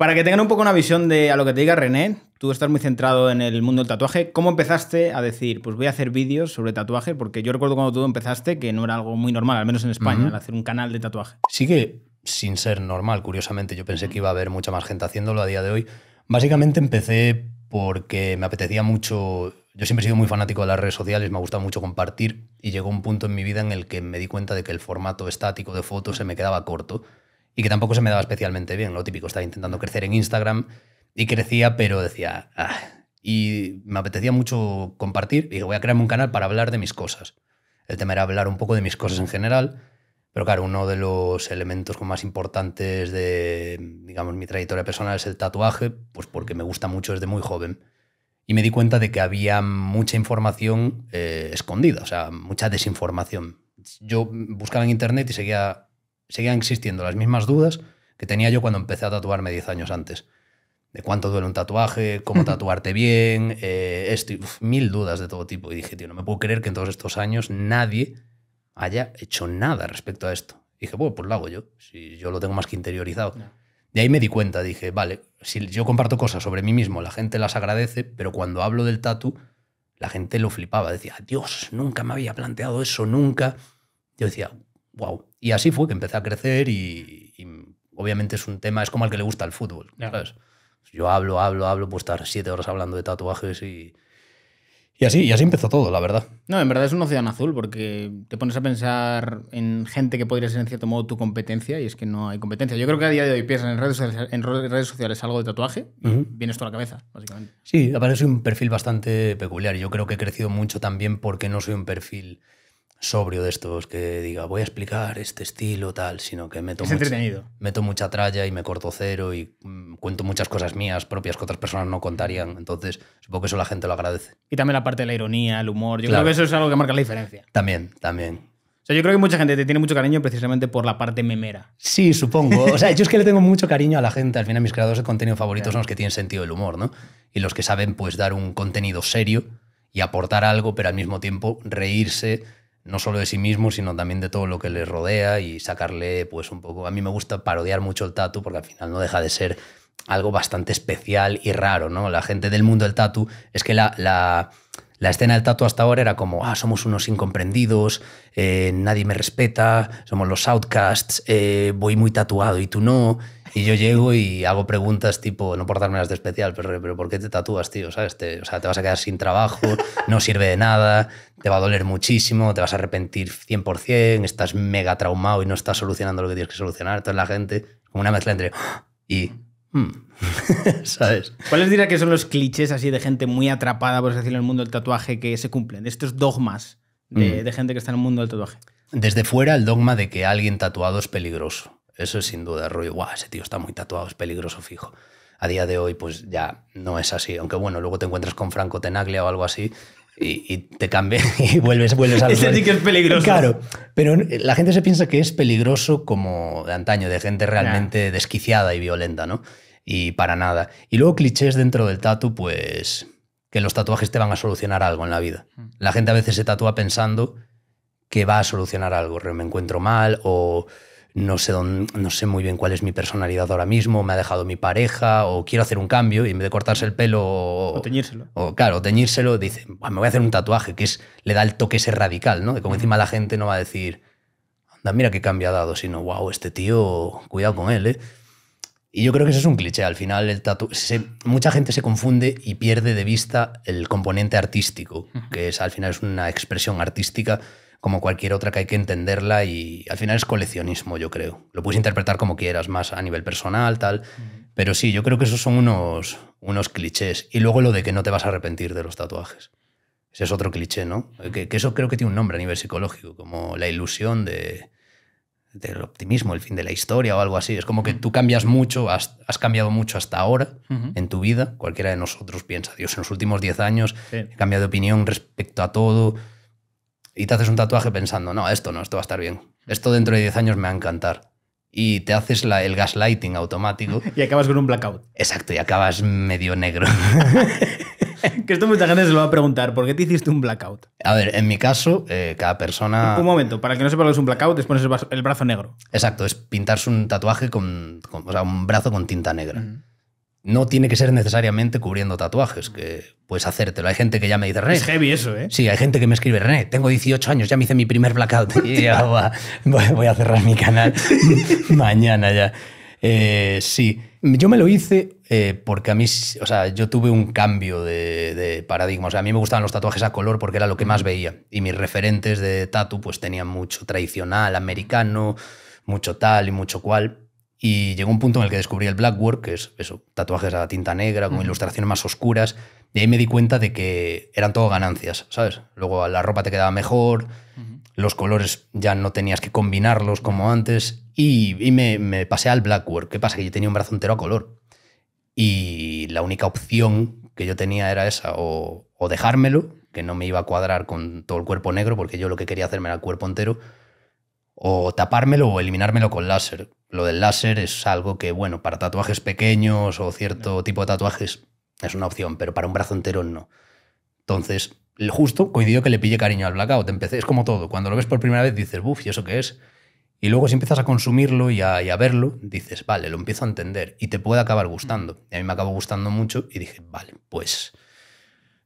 Para que tengan un poco una visión de a lo que te diga René, tú estás muy centrado en el mundo del tatuaje. ¿Cómo empezaste a decir, pues voy a hacer vídeos sobre tatuaje? Porque yo recuerdo cuando tú empezaste que no era algo muy normal, al menos en España, hacer un canal de tatuaje. Sí que sin ser normal, curiosamente, yo pensé que iba a haber mucha más gente haciéndolo a día de hoy. Básicamente empecé porque me apetecía mucho yo siempre he sido muy fanático de las redes sociales, me ha gustado mucho compartir y llegó un punto en mi vida en el que me di cuenta de que el formato estático de fotos se me quedaba corto y que tampoco se me daba especialmente bien. Lo típico, estaba intentando crecer en Instagram y crecía, pero decía, ah", y me apetecía mucho compartir y voy a crearme un canal para hablar de mis cosas. El tema era hablar un poco de mis cosas en general, pero claro, uno de los elementos más importantes de, digamos, mi trayectoria personal es el tatuaje, pues porque me gusta mucho desde muy joven. Y me di cuenta de que había mucha información eh, escondida, o sea, mucha desinformación. Yo buscaba en internet y seguía seguían existiendo las mismas dudas que tenía yo cuando empecé a tatuarme 10 años antes. De cuánto duele un tatuaje, cómo tatuarte bien, eh, esto, mil dudas de todo tipo. Y dije, tío, no me puedo creer que en todos estos años nadie haya hecho nada respecto a esto. Y dije, bueno, pues lo hago yo, si yo lo tengo más que interiorizado. Y De ahí me di cuenta, dije, vale, si yo comparto cosas sobre mí mismo, la gente las agradece, pero cuando hablo del tatu, la gente lo flipaba, decía, Dios, nunca me había planteado eso, nunca. Yo decía, y así fue que empecé a crecer y, obviamente es un tema, es como al que le gusta el fútbol. Yo hablo, hablo, hablo, puedo estar siete horas hablando de tatuajes y, y así, así empezó todo, la verdad. No, en verdad es un océano azul porque te pones a pensar en gente que podría ser en cierto modo tu competencia y es que no hay competencia. Yo creo que a día de hoy piensas en redes sociales, en redes sociales algo de tatuaje y vienes toda la cabeza, básicamente. Sí, aparece un perfil bastante peculiar. Yo creo que he crecido mucho también porque no soy un perfil sobrio de estos que diga voy a explicar este estilo tal, sino que meto, mucha, meto mucha tralla y me corto cero y mm, cuento muchas cosas mías propias que otras personas no contarían. Entonces, supongo que eso la gente lo agradece. Y también la parte de la ironía, el humor. Yo creo que eso es algo que marca la diferencia. También, también. yo creo que mucha gente te tiene mucho cariño precisamente por la parte memera. Sí, supongo. O sea, yo es que le tengo mucho cariño a la gente. Al final, mis creadores de contenido favoritos son los que tienen sentido del humor, ¿no? Y los que saben, pues, dar un contenido serio y aportar algo, pero al mismo tiempo reírse no solo de sí mismo, sino también de todo lo que les rodea y sacarle pues un poco... A mí me gusta parodiar mucho el tatu porque al final no deja de ser algo bastante especial y raro, ¿no? La gente del mundo del tatu es que la, la, la escena del tatu hasta ahora era como, ah, somos unos incomprendidos, eh, nadie me respeta, somos los outcasts, eh, voy muy tatuado y tú no. Y yo llego y hago preguntas tipo, no por darme las de especial, pero, pero ¿por qué te tatúas, tío? ¿Sabes? Te, o sea, te vas a quedar sin trabajo, no sirve de nada, te va a doler muchísimo, te vas a arrepentir 100%, estás mega traumado y no estás solucionando lo que tienes que solucionar. Entonces la gente, como una mezcla entre ah", y... Hmm", ¿Sabes? ¿Cuáles dirás que son los clichés así de gente muy atrapada, por así decirlo, en el mundo del tatuaje que se cumplen? Estos dogmas de mm. gente que está en el mundo del tatuaje. Desde fuera, el dogma de que alguien tatuado es peligroso. Eso es sin duda, rollo, guau, ese tío está muy tatuado, es peligroso fijo. A día de hoy, pues ya no es así. Aunque bueno, luego te encuentras con Franco Tenaglia o algo así y, te cambia y vuelves, vuelves a... Ese sí que es peligroso. Claro, pero la gente se piensa que es peligroso como de antaño, de gente realmente desquiciada y violenta, ¿no? Y para nada. Y luego clichés dentro del tatu, pues que los tatuajes te van a solucionar algo en la vida. Mm. La gente a veces se tatúa pensando que va a solucionar algo, me encuentro mal o no sé, no sé muy bien cuál es mi personalidad ahora mismo, me ha dejado mi pareja, o quiero hacer un cambio, y en vez de cortarse el pelo. O, teñírselo. O, claro, teñírselo, dice, me voy a hacer un tatuaje, que es, le da el toque ese radical, ¿no? como mm. encima la gente no va a decir, anda, mira qué cambio ha dado, sino, wow, este tío, cuidado con él, ¿eh? Y yo creo que eso es un cliché. Al final, el tatu mucha gente se confunde y pierde de vista el componente artístico, que es, al final es una expresión artística como cualquier otra que hay que entenderla y al final es coleccionismo, yo creo. Lo puedes interpretar como quieras, más a nivel personal, tal. Pero sí, yo creo que esos son unos, unos clichés. Y luego lo de que no te vas a arrepentir de los tatuajes. Ese es otro cliché, ¿no? Que, eso creo que tiene un nombre a nivel psicológico, como la ilusión de, del optimismo, el fin de la historia o algo así. Es como que tú cambias mucho, has, cambiado mucho hasta ahora en tu vida. Cualquiera de nosotros piensa, Dios, en los últimos 10 años he cambiado de opinión respecto a todo y te haces un tatuaje pensando, no, esto no, esto va a estar bien. Esto dentro de 10 años me va a encantar. Y te haces el gaslighting automático. Y acabas con un blackout. Exacto, y acabas medio negro. que esto mucha gente se lo va a preguntar. ¿Por qué te hiciste un blackout? A ver, en mi caso, eh, cada persona. Un momento, para que no sepa lo que es un blackout, es pones el brazo negro. Exacto, es pintarse un tatuaje con, o sea, un brazo con tinta negra no tiene que ser necesariamente cubriendo tatuajes, que puedes hacértelo. Hay gente que ya me dice, René. Es heavy eso, ¿eh? Sí, hay gente que me escribe, René, tengo 18 años, ya me hice mi primer blackout. y ya voy a cerrar mi canal mañana ya. Eh, sí, yo me lo hice eh, porque a mí, o sea, yo tuve un cambio de, de, paradigma. O sea, a mí me gustaban los tatuajes a color porque era lo que más veía. Y mis referentes de tatu pues tenían mucho tradicional, americano, mucho tal y mucho cual. Y llegó un punto en el que descubrí el blackwork, que es eso, tatuajes a tinta negra, con ilustraciones más oscuras. Y ahí me di cuenta de que eran todo ganancias, ¿sabes? Luego la ropa te quedaba mejor, los colores ya no tenías que combinarlos como antes. Y, me, pasé al work. ¿Qué pasa? Que yo tenía un brazo entero a color. Y la única opción que yo tenía era esa, o dejármelo, que no me iba a cuadrar con todo el cuerpo negro, porque yo lo que quería hacerme era el cuerpo entero, o tapármelo o eliminármelo con láser. Lo del láser es algo que, bueno, para tatuajes pequeños o cierto tipo de tatuajes es una opción, pero para un brazo entero no. Entonces, justo coincidió que le pille cariño al blackout. Empecé, es como todo, cuando lo ves por primera vez dices, uff, ¿y eso qué es? Y luego si empiezas a consumirlo y a, y a, verlo, dices, vale, lo empiezo a entender y te puede acabar gustando. Mm. Y a mí me acabó gustando mucho y dije, vale, pues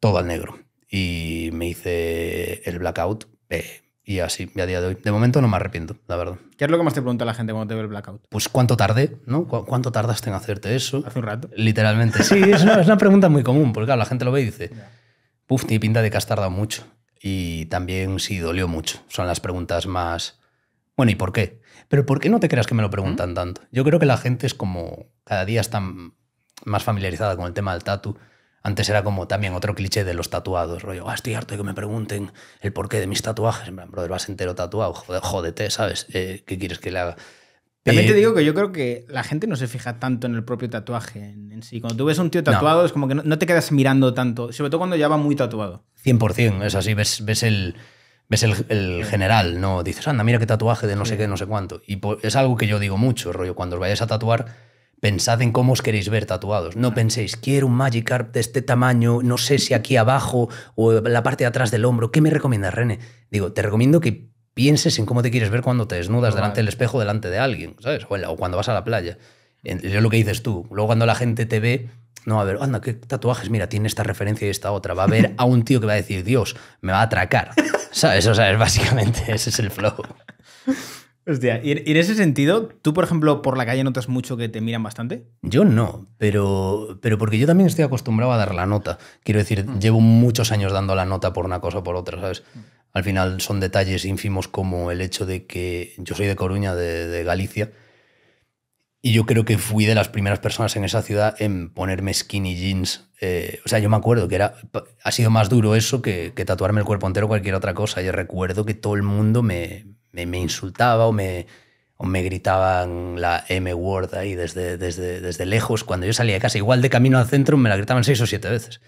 todo al negro. Y me hice el blackout. Eh, y así, a día de hoy. De momento no me arrepiento, la verdad. ¿Qué es lo que más te pregunta la gente cuando te ve el blackout? Pues cuánto tardé, ¿no? ¿Cuánto tardaste en hacerte eso? Hace un rato. Literalmente. Sí, es una, pregunta muy común, porque claro, la gente lo ve y dice, puf, tiene pinta de que has tardado mucho. Y también si dolió mucho. Son las preguntas más... Bueno, ¿y por qué? Pero ¿por qué no te creas que me lo preguntan ¿Mm? tanto? Yo creo que la gente es como... Cada día está más familiarizada con el tema del tatu antes era como también otro cliché de los tatuados, rollo, ah, estoy harto de que me pregunten el porqué de mis tatuajes. brother, vas entero tatuado, jódete, ¿sabes? Eh, ¿Qué quieres que le haga? También te eh, digo que yo creo que la gente no se fija tanto en el propio tatuaje en, sí. Cuando tú ves un tío tatuado, es como que no, te quedas mirando tanto, sobre todo cuando ya va muy tatuado. 100%, es así, ves, ves el, ves el, general, ¿no? Dices, anda, mira qué tatuaje de no sé qué, no sé cuánto. Y es algo que yo digo mucho, rollo, cuando os vayáis a tatuar, Pensad en cómo os queréis ver tatuados. No penséis, quiero un Magikarp de este tamaño, no sé si aquí abajo o la parte de atrás del hombro. ¿Qué me recomiendas, René? Digo, te recomiendo que pienses en cómo te quieres ver cuando te desnudas delante del espejo, delante de alguien, ¿sabes? O, cuando vas a la playa. Es lo que dices tú. Luego cuando la gente te ve, no, a ver, anda, qué tatuajes, mira, tiene esta referencia y esta otra. Va a ver a un tío que va a decir, Dios, me va a atracar. ¿Sabes? O sea, es básicamente ese es el flow. Hostia, y en ese sentido, ¿tú, por ejemplo, por la calle notas mucho que te miran bastante? Yo no, pero, pero porque yo también estoy acostumbrado a dar la nota. Quiero decir, mm. llevo muchos años dando la nota por una cosa o por otra, ¿sabes? Mm. Al final son detalles ínfimos como el hecho de que yo soy de Coruña, de, Galicia, y yo creo que fui de las primeras personas en esa ciudad en ponerme skinny jeans. Eh, o sea, yo me acuerdo que era, ha sido más duro eso que, que tatuarme el cuerpo entero o cualquier otra cosa. Yo recuerdo que todo el mundo me, me, insultaba o me, me gritaban la M-word ahí desde, desde, desde, lejos. Cuando yo salía de casa, igual de camino al centro, me la gritaban seis o siete veces.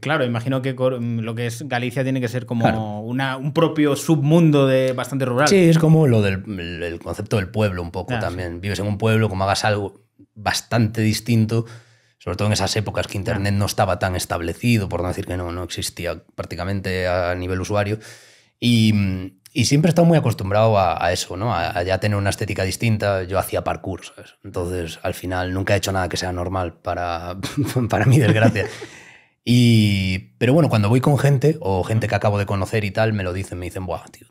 claro, imagino que mm, lo que es Galicia tiene que ser como una, un propio submundo de bastante rural. Sí, es como lo del el concepto del pueblo un poco ah, también. Vives en un pueblo, como hagas algo bastante distinto, sobre todo en esas épocas que Internet no estaba tan establecido, por no decir que no, no existía prácticamente a nivel usuario. Y mm, y siempre he estado muy acostumbrado a, eso, ¿no? A, ya tener una estética distinta. Yo hacía parkour, ¿sabes? Entonces, al final, nunca he hecho nada que sea normal para, para mi desgracia. pero bueno, cuando voy con gente o gente que acabo de conocer y tal, me lo dicen, me dicen, buah, tío,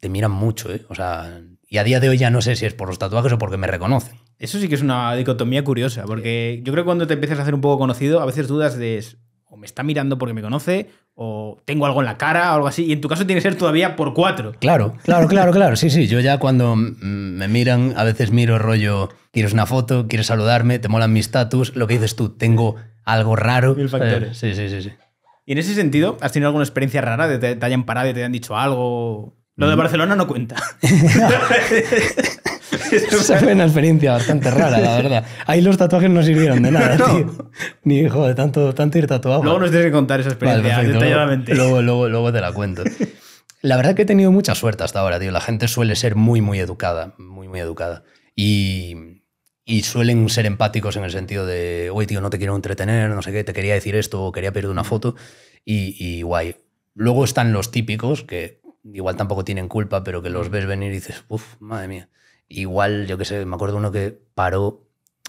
te miran mucho, ¿eh? O sea, y a día de hoy ya no sé si es por los tatuajes o porque me reconocen. Eso sí que es una dicotomía curiosa, porque yo creo que cuando te empiezas a hacer un poco conocido, a veces dudas de, o me está mirando porque me conoce, o tengo algo en la cara o algo así. Y en tu caso tiene que ser todavía por cuatro. Claro, claro, claro, claro. Sí, sí. Yo ya cuando mm, me miran, a veces miro rollo, quieres una foto, quieres saludarme, te molan mis status, lo que dices tú, tengo algo raro. Mil factores. Sí, sí, sí, sí. Y en ese sentido, ¿has tenido alguna experiencia rara? De te, te hayan parado y te hayan dicho algo? Lo de mm. Barcelona no cuenta. Esa fue una experiencia bastante rara, la verdad. Ahí los tatuajes no sirvieron de nada, tío. Ni, joder, tanto, tanto ir tatuado. Luego nos tienes que contar esa experiencia detalladamente. Luego, luego, luego te la cuento. La verdad que he tenido mucha suerte hasta ahora, tío. La gente suele ser muy, muy educada, muy, muy educada. Y, suelen ser empáticos en el sentido de, oye, tío, no te quiero entretener, no sé qué, te quería decir esto, o quería pedirte una foto. Y, y, guay. Luego están los típicos, que igual tampoco tienen culpa, pero que los ves venir y dices, uff, madre mía igual, yo qué sé, me acuerdo uno que paró,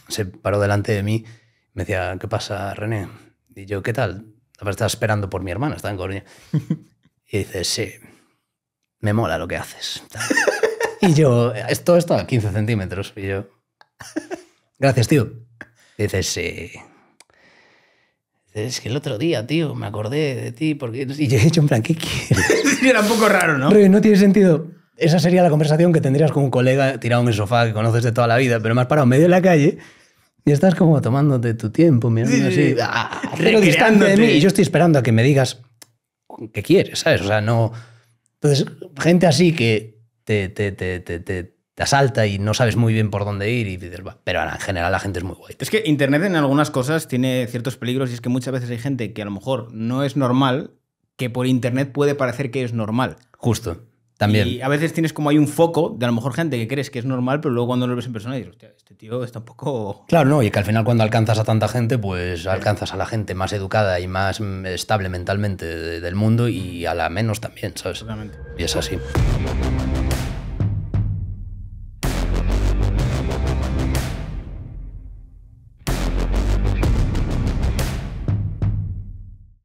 se paró delante de mí, me decía, ¿qué pasa, René? Y yo, ¿qué tal? Estaba esperando por mi hermana, está en Coruña. Y dice, sí, me mola lo que haces. Y yo, esto está a 15 centímetros. Y yo, gracias, tío. Y dice, sí. Es que el otro día, tío, me acordé de ti porque... Y yo he hecho un plan, ¿qué Era un poco raro, ¿no? no tiene sentido esa sería la conversación que tendrías con un colega tirado en el sofá que conoces de toda la vida, pero más parado en medio de la calle y estás como tomándote tu tiempo, mirando así, Y ah, yo estoy esperando a que me digas qué quieres, ¿sabes? O sea, no. Entonces, gente así que te, te, asalta y no sabes muy bien por dónde ir y dices, va pero en general la gente es muy guay. Es que Internet en algunas cosas tiene ciertos peligros y es que muchas veces hay gente que a lo mejor no es normal, que por Internet puede parecer que es normal. Justo. Y a veces tienes como hay un foco de a lo mejor gente que crees que es normal, pero luego cuando lo ves en persona dices, hostia, este tío está un poco. Claro, no, y que al final cuando alcanzas a tanta gente, pues alcanzas a la gente más educada y más mm, estable mentalmente del mundo y a la menos también, ¿sabes? Y es así.